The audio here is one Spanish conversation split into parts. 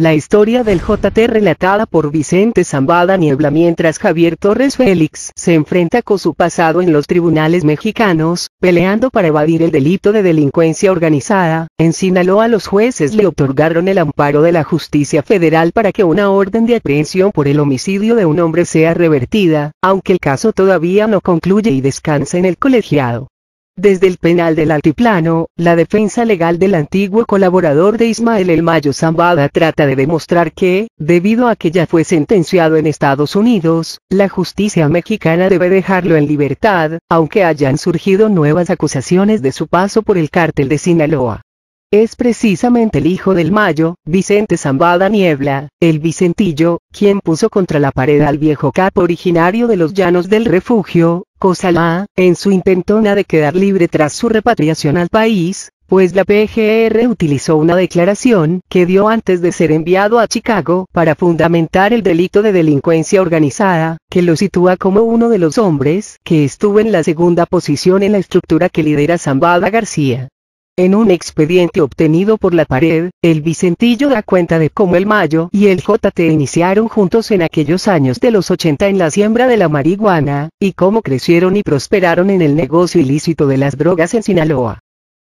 La historia del JT relatada por Vicente Zambada Niebla mientras Javier Torres Félix se enfrenta con su pasado en los tribunales mexicanos, peleando para evadir el delito de delincuencia organizada, en Sinaloa los jueces le otorgaron el amparo de la justicia federal para que una orden de aprehensión por el homicidio de un hombre sea revertida, aunque el caso todavía no concluye y descansa en el colegiado. Desde el penal del altiplano, la defensa legal del antiguo colaborador de Ismael El Mayo Zambada trata de demostrar que, debido a que ya fue sentenciado en Estados Unidos, la justicia mexicana debe dejarlo en libertad, aunque hayan surgido nuevas acusaciones de su paso por el cártel de Sinaloa. Es precisamente el hijo del Mayo, Vicente Zambada Niebla, el Vicentillo, quien puso contra la pared al viejo capo originario de los llanos del refugio, la, en su intentona de quedar libre tras su repatriación al país, pues la PGR utilizó una declaración que dio antes de ser enviado a Chicago para fundamentar el delito de delincuencia organizada, que lo sitúa como uno de los hombres que estuvo en la segunda posición en la estructura que lidera Zambada García. En un expediente obtenido por la pared, el Vicentillo da cuenta de cómo el Mayo y el JT iniciaron juntos en aquellos años de los 80 en la siembra de la marihuana, y cómo crecieron y prosperaron en el negocio ilícito de las drogas en Sinaloa.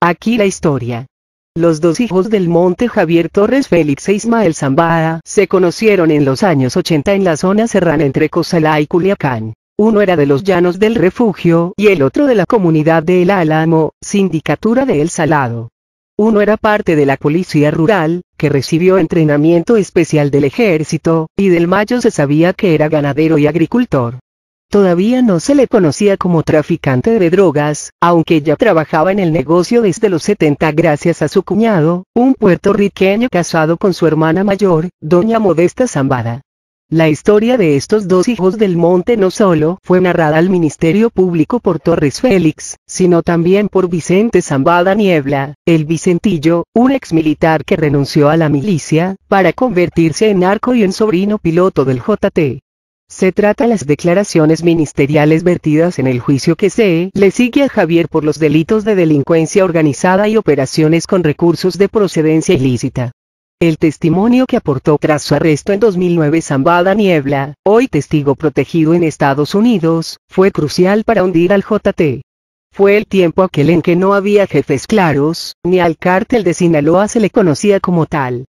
Aquí la historia. Los dos hijos del monte Javier Torres Félix e Ismael Zambada se conocieron en los años 80 en la zona serrana entre Cozalá y Culiacán. Uno era de los llanos del refugio y el otro de la comunidad de El Álamo, sindicatura de El Salado. Uno era parte de la policía rural, que recibió entrenamiento especial del ejército, y del Mayo se sabía que era ganadero y agricultor. Todavía no se le conocía como traficante de drogas, aunque ya trabajaba en el negocio desde los 70 gracias a su cuñado, un puertorriqueño casado con su hermana mayor, doña Modesta Zambada. La historia de estos dos hijos del monte no solo fue narrada al Ministerio Público por Torres Félix, sino también por Vicente Zambada Niebla, el Vicentillo, un exmilitar que renunció a la milicia, para convertirse en arco y en sobrino piloto del JT. Se trata las declaraciones ministeriales vertidas en el juicio que se le sigue a Javier por los delitos de delincuencia organizada y operaciones con recursos de procedencia ilícita. El testimonio que aportó tras su arresto en 2009 Zambada Niebla, hoy testigo protegido en Estados Unidos, fue crucial para hundir al JT. Fue el tiempo aquel en que no había jefes claros, ni al cártel de Sinaloa se le conocía como tal.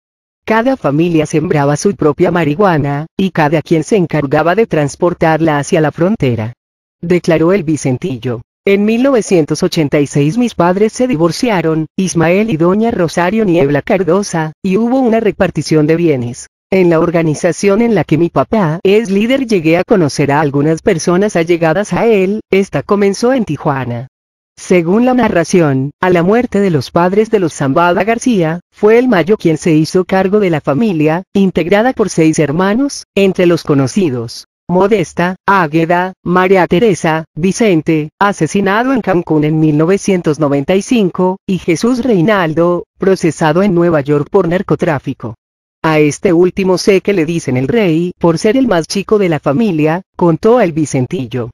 Cada familia sembraba su propia marihuana, y cada quien se encargaba de transportarla hacia la frontera. Declaró el Vicentillo. En 1986 mis padres se divorciaron, Ismael y doña Rosario Niebla Cardosa, y hubo una repartición de bienes. En la organización en la que mi papá es líder llegué a conocer a algunas personas allegadas a él, esta comenzó en Tijuana. Según la narración, a la muerte de los padres de los Zambada García, fue el mayo quien se hizo cargo de la familia, integrada por seis hermanos, entre los conocidos, Modesta, Águeda, María Teresa, Vicente, asesinado en Cancún en 1995, y Jesús Reinaldo, procesado en Nueva York por narcotráfico. A este último sé que le dicen el rey por ser el más chico de la familia, contó el Vicentillo.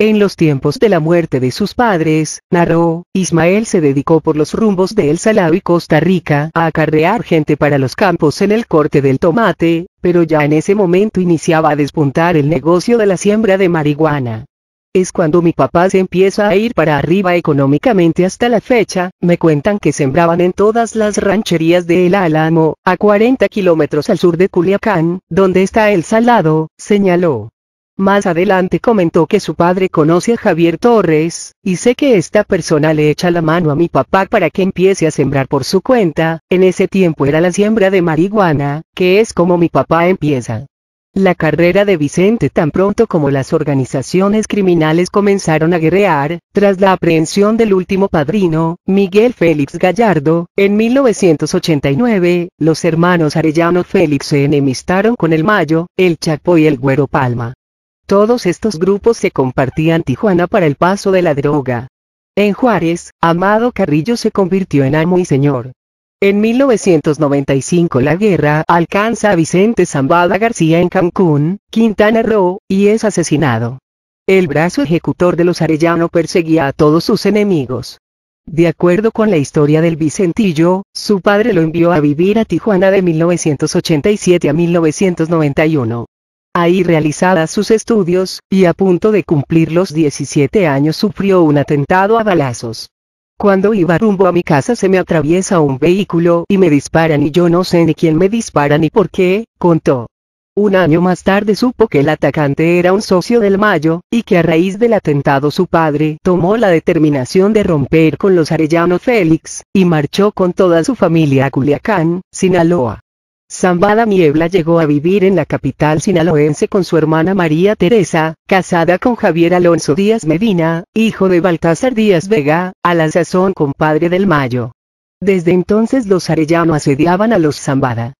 En los tiempos de la muerte de sus padres, narró, Ismael se dedicó por los rumbos de El Salado y Costa Rica a acarrear gente para los campos en el corte del tomate, pero ya en ese momento iniciaba a despuntar el negocio de la siembra de marihuana. Es cuando mi papá se empieza a ir para arriba económicamente hasta la fecha, me cuentan que sembraban en todas las rancherías de El Álamo, a 40 kilómetros al sur de Culiacán, donde está El Salado, señaló. Más adelante comentó que su padre conoce a Javier Torres, y sé que esta persona le echa la mano a mi papá para que empiece a sembrar por su cuenta, en ese tiempo era la siembra de marihuana, que es como mi papá empieza. La carrera de Vicente tan pronto como las organizaciones criminales comenzaron a guerrear, tras la aprehensión del último padrino, Miguel Félix Gallardo, en 1989, los hermanos Arellano Félix se enemistaron con el Mayo, el Chapo y el Güero Palma. Todos estos grupos se compartían Tijuana para el paso de la droga. En Juárez, Amado Carrillo se convirtió en amo y señor. En 1995 la guerra alcanza a Vicente Zambada García en Cancún, Quintana Roo, y es asesinado. El brazo ejecutor de los Arellano perseguía a todos sus enemigos. De acuerdo con la historia del Vicentillo, su padre lo envió a vivir a Tijuana de 1987 a 1991 ahí realizadas sus estudios, y a punto de cumplir los 17 años sufrió un atentado a balazos. Cuando iba rumbo a mi casa se me atraviesa un vehículo y me disparan y yo no sé ni quién me dispara ni por qué, contó. Un año más tarde supo que el atacante era un socio del Mayo, y que a raíz del atentado su padre tomó la determinación de romper con los Arellano Félix, y marchó con toda su familia a Culiacán, Sinaloa. Zambada Niebla llegó a vivir en la capital sinaloense con su hermana María Teresa, casada con Javier Alonso Díaz Medina, hijo de Baltasar Díaz Vega, a la sazón compadre del Mayo. Desde entonces los arellano asediaban a los Zambada.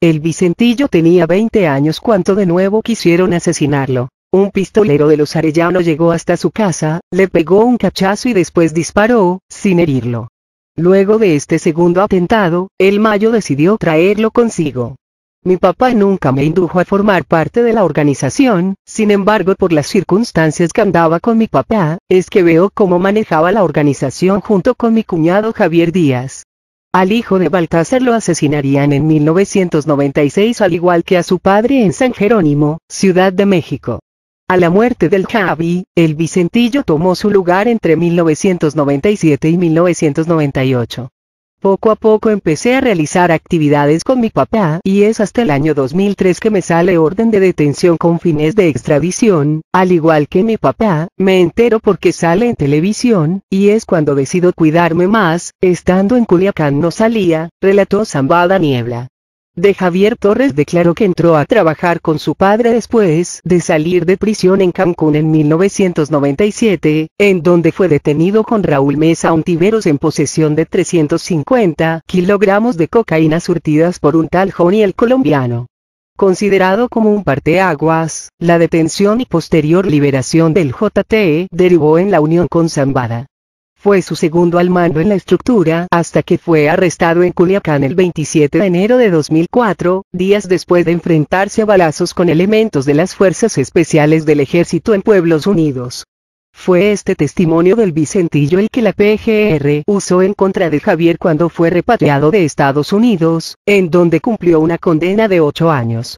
El Vicentillo tenía 20 años cuando de nuevo quisieron asesinarlo. Un pistolero de los arellano llegó hasta su casa, le pegó un cachazo y después disparó, sin herirlo. Luego de este segundo atentado, el Mayo decidió traerlo consigo. Mi papá nunca me indujo a formar parte de la organización, sin embargo por las circunstancias que andaba con mi papá, es que veo cómo manejaba la organización junto con mi cuñado Javier Díaz. Al hijo de Baltasar lo asesinarían en 1996 al igual que a su padre en San Jerónimo, Ciudad de México. A la muerte del Javi, el Vicentillo tomó su lugar entre 1997 y 1998. Poco a poco empecé a realizar actividades con mi papá y es hasta el año 2003 que me sale orden de detención con fines de extradición, al igual que mi papá, me entero porque sale en televisión, y es cuando decido cuidarme más, estando en Culiacán no salía, relató Zambada Niebla de Javier Torres declaró que entró a trabajar con su padre después de salir de prisión en Cancún en 1997, en donde fue detenido con Raúl Mesa Untiveros en posesión de 350 kilogramos de cocaína surtidas por un tal Johnny el colombiano. Considerado como un parteaguas, la detención y posterior liberación del JT e derivó en la unión con Zambada fue su segundo al mando en la estructura hasta que fue arrestado en Culiacán el 27 de enero de 2004, días después de enfrentarse a balazos con elementos de las Fuerzas Especiales del Ejército en Pueblos Unidos. Fue este testimonio del Vicentillo el que la PGR usó en contra de Javier cuando fue repatriado de Estados Unidos, en donde cumplió una condena de ocho años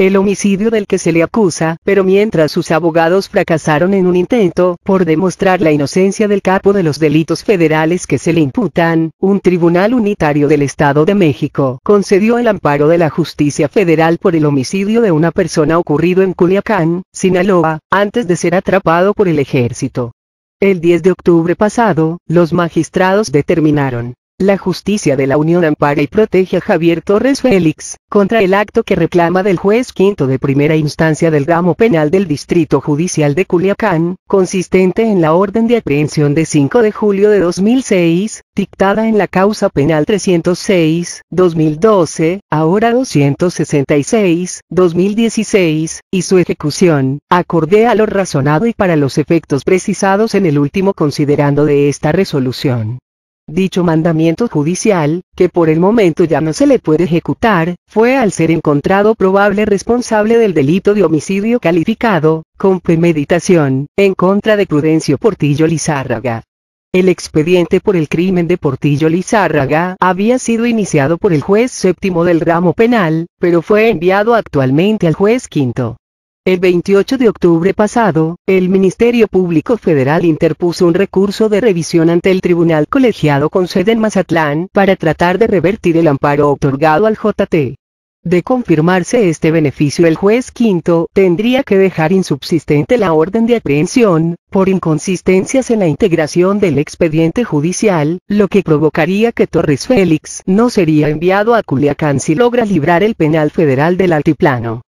el homicidio del que se le acusa, pero mientras sus abogados fracasaron en un intento por demostrar la inocencia del capo de los delitos federales que se le imputan, un tribunal unitario del Estado de México concedió el amparo de la justicia federal por el homicidio de una persona ocurrido en Culiacán, Sinaloa, antes de ser atrapado por el ejército. El 10 de octubre pasado, los magistrados determinaron la justicia de la Unión ampara y protege a Javier Torres Félix, contra el acto que reclama del juez quinto de primera instancia del ramo penal del Distrito Judicial de Culiacán, consistente en la orden de aprehensión de 5 de julio de 2006, dictada en la causa penal 306-2012, ahora 266-2016, y su ejecución, acorde a lo razonado y para los efectos precisados en el último considerando de esta resolución. Dicho mandamiento judicial, que por el momento ya no se le puede ejecutar, fue al ser encontrado probable responsable del delito de homicidio calificado, con premeditación, en contra de Prudencio Portillo Lizárraga. El expediente por el crimen de Portillo Lizárraga había sido iniciado por el juez séptimo del ramo penal, pero fue enviado actualmente al juez quinto. El 28 de octubre pasado, el Ministerio Público Federal interpuso un recurso de revisión ante el Tribunal Colegiado con sede en Mazatlán para tratar de revertir el amparo otorgado al JT. De confirmarse este beneficio el juez quinto tendría que dejar insubsistente la orden de aprehensión, por inconsistencias en la integración del expediente judicial, lo que provocaría que Torres Félix no sería enviado a Culiacán si logra librar el penal federal del altiplano.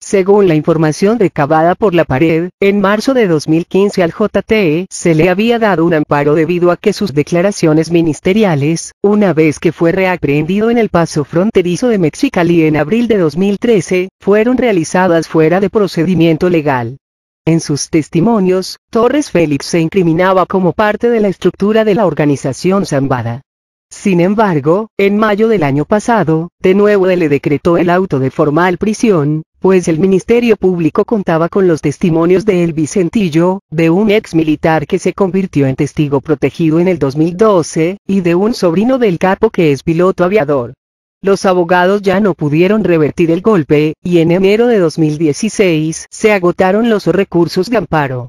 Según la información recabada por la pared, en marzo de 2015 al JTE se le había dado un amparo debido a que sus declaraciones ministeriales, una vez que fue reaprehendido en el paso fronterizo de Mexicali en abril de 2013, fueron realizadas fuera de procedimiento legal. En sus testimonios, Torres Félix se incriminaba como parte de la estructura de la organización Zambada. Sin embargo, en mayo del año pasado, de nuevo le decretó el auto de formal prisión, pues el Ministerio Público contaba con los testimonios de El Vicentillo, de un ex militar que se convirtió en testigo protegido en el 2012, y de un sobrino del capo que es piloto aviador. Los abogados ya no pudieron revertir el golpe, y en enero de 2016 se agotaron los recursos de amparo.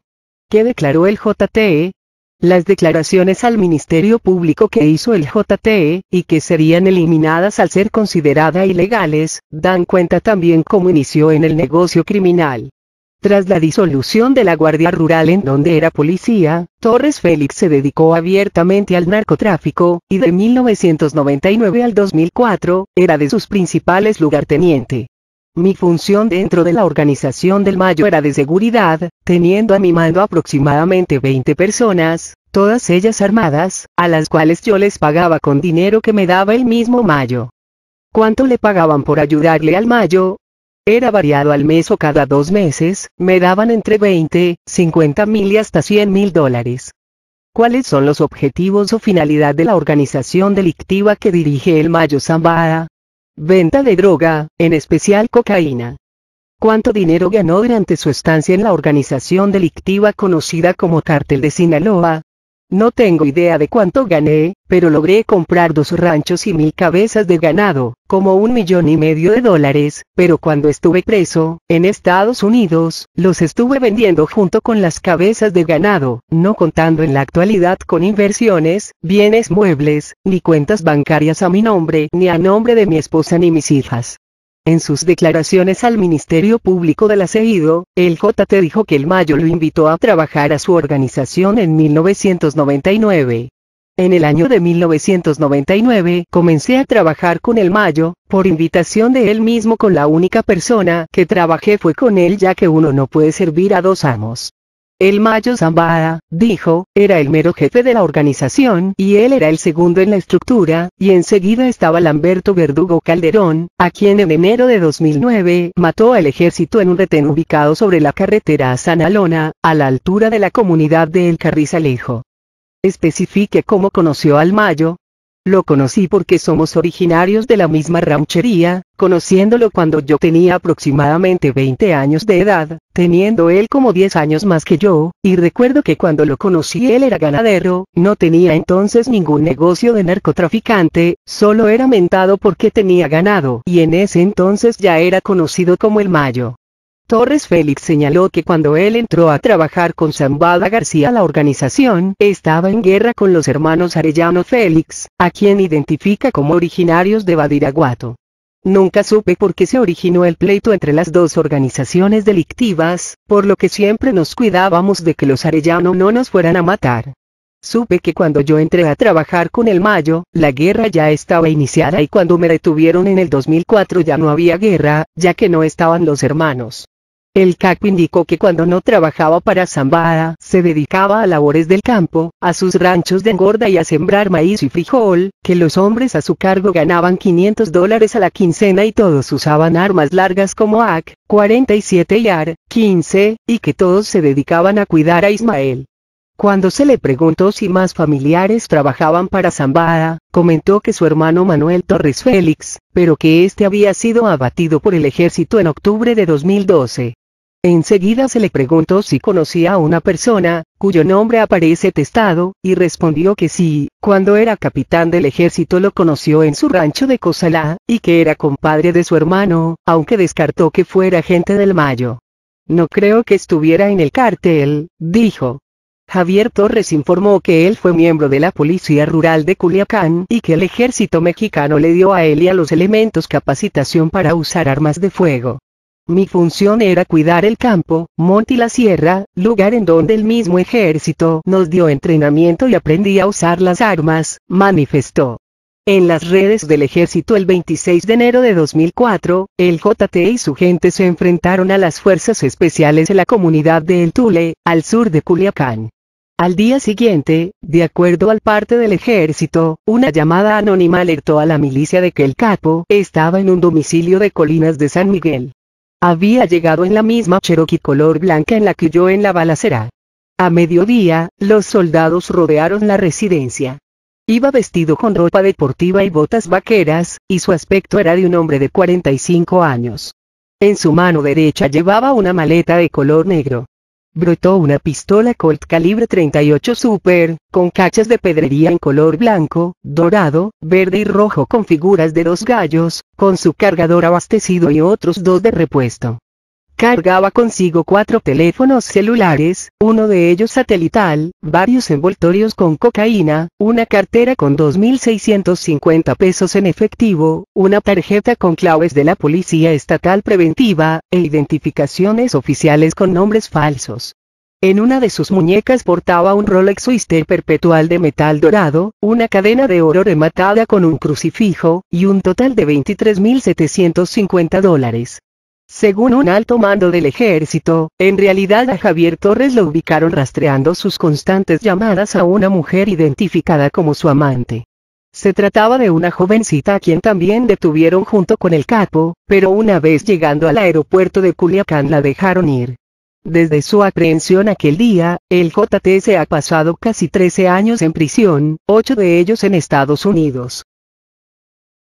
Que declaró el JTE, las declaraciones al Ministerio Público que hizo el JTE, y que serían eliminadas al ser consideradas ilegales, dan cuenta también cómo inició en el negocio criminal. Tras la disolución de la Guardia Rural en donde era policía, Torres Félix se dedicó abiertamente al narcotráfico, y de 1999 al 2004, era de sus principales lugartenientes. Mi función dentro de la organización del Mayo era de seguridad, teniendo a mi mando aproximadamente 20 personas, todas ellas armadas, a las cuales yo les pagaba con dinero que me daba el mismo Mayo. ¿Cuánto le pagaban por ayudarle al Mayo? Era variado al mes o cada dos meses, me daban entre 20, 50 mil y hasta 100 mil dólares. ¿Cuáles son los objetivos o finalidad de la organización delictiva que dirige el Mayo Zambada? Venta de droga, en especial cocaína. ¿Cuánto dinero ganó durante su estancia en la organización delictiva conocida como Cártel de Sinaloa? No tengo idea de cuánto gané, pero logré comprar dos ranchos y mil cabezas de ganado, como un millón y medio de dólares, pero cuando estuve preso, en Estados Unidos, los estuve vendiendo junto con las cabezas de ganado, no contando en la actualidad con inversiones, bienes muebles, ni cuentas bancarias a mi nombre, ni a nombre de mi esposa ni mis hijas. En sus declaraciones al Ministerio Público de la CEIDO, el JT dijo que el Mayo lo invitó a trabajar a su organización en 1999. En el año de 1999 comencé a trabajar con el Mayo, por invitación de él mismo con la única persona que trabajé fue con él ya que uno no puede servir a dos amos. El Mayo Zambada, dijo, era el mero jefe de la organización y él era el segundo en la estructura, y enseguida estaba Lamberto Verdugo Calderón, a quien en enero de 2009 mató al ejército en un retén ubicado sobre la carretera a San Alona, a la altura de la comunidad de El Carrizalejo. Especifique cómo conoció al Mayo, lo conocí porque somos originarios de la misma ranchería, conociéndolo cuando yo tenía aproximadamente 20 años de edad, teniendo él como 10 años más que yo, y recuerdo que cuando lo conocí él era ganadero, no tenía entonces ningún negocio de narcotraficante, solo era mentado porque tenía ganado, y en ese entonces ya era conocido como el Mayo. Torres Félix señaló que cuando él entró a trabajar con Zambada García la organización estaba en guerra con los hermanos Arellano Félix, a quien identifica como originarios de Badiraguato. Nunca supe por qué se originó el pleito entre las dos organizaciones delictivas, por lo que siempre nos cuidábamos de que los Arellano no nos fueran a matar. Supe que cuando yo entré a trabajar con el Mayo, la guerra ya estaba iniciada y cuando me detuvieron en el 2004 ya no había guerra, ya que no estaban los hermanos. El CAC indicó que cuando no trabajaba para Zambada, se dedicaba a labores del campo, a sus ranchos de engorda y a sembrar maíz y frijol, que los hombres a su cargo ganaban 500 dólares a la quincena y todos usaban armas largas como AK, 47 y AR, 15, y que todos se dedicaban a cuidar a Ismael. Cuando se le preguntó si más familiares trabajaban para Zambada, comentó que su hermano Manuel Torres Félix, pero que este había sido abatido por el ejército en octubre de 2012. Enseguida se le preguntó si conocía a una persona, cuyo nombre aparece testado, y respondió que sí, cuando era capitán del ejército lo conoció en su rancho de Cosalá, y que era compadre de su hermano, aunque descartó que fuera gente del Mayo. No creo que estuviera en el cartel, dijo. Javier Torres informó que él fue miembro de la Policía Rural de Culiacán y que el ejército mexicano le dio a él y a los elementos capacitación para usar armas de fuego. Mi función era cuidar el campo, monte y la sierra, lugar en donde el mismo ejército nos dio entrenamiento y aprendí a usar las armas, manifestó. En las redes del ejército el 26 de enero de 2004, el JT y su gente se enfrentaron a las fuerzas especiales en la comunidad de El Tule, al sur de Culiacán. Al día siguiente, de acuerdo al parte del ejército, una llamada anónima alertó a la milicia de que el capo estaba en un domicilio de Colinas de San Miguel. Había llegado en la misma Cherokee color blanca en la que yo en la balacera. A mediodía, los soldados rodearon la residencia. Iba vestido con ropa deportiva y botas vaqueras, y su aspecto era de un hombre de 45 años. En su mano derecha llevaba una maleta de color negro brotó una pistola Colt calibre 38 Super, con cachas de pedrería en color blanco, dorado, verde y rojo con figuras de dos gallos, con su cargador abastecido y otros dos de repuesto. Cargaba consigo cuatro teléfonos celulares, uno de ellos satelital, varios envoltorios con cocaína, una cartera con 2.650 pesos en efectivo, una tarjeta con claves de la Policía Estatal Preventiva, e identificaciones oficiales con nombres falsos. En una de sus muñecas portaba un Rolex Swister perpetual de metal dorado, una cadena de oro rematada con un crucifijo, y un total de 23.750 dólares. Según un alto mando del ejército, en realidad a Javier Torres lo ubicaron rastreando sus constantes llamadas a una mujer identificada como su amante. Se trataba de una jovencita a quien también detuvieron junto con el capo, pero una vez llegando al aeropuerto de Culiacán la dejaron ir. Desde su aprehensión aquel día, el JT se ha pasado casi 13 años en prisión, 8 de ellos en Estados Unidos.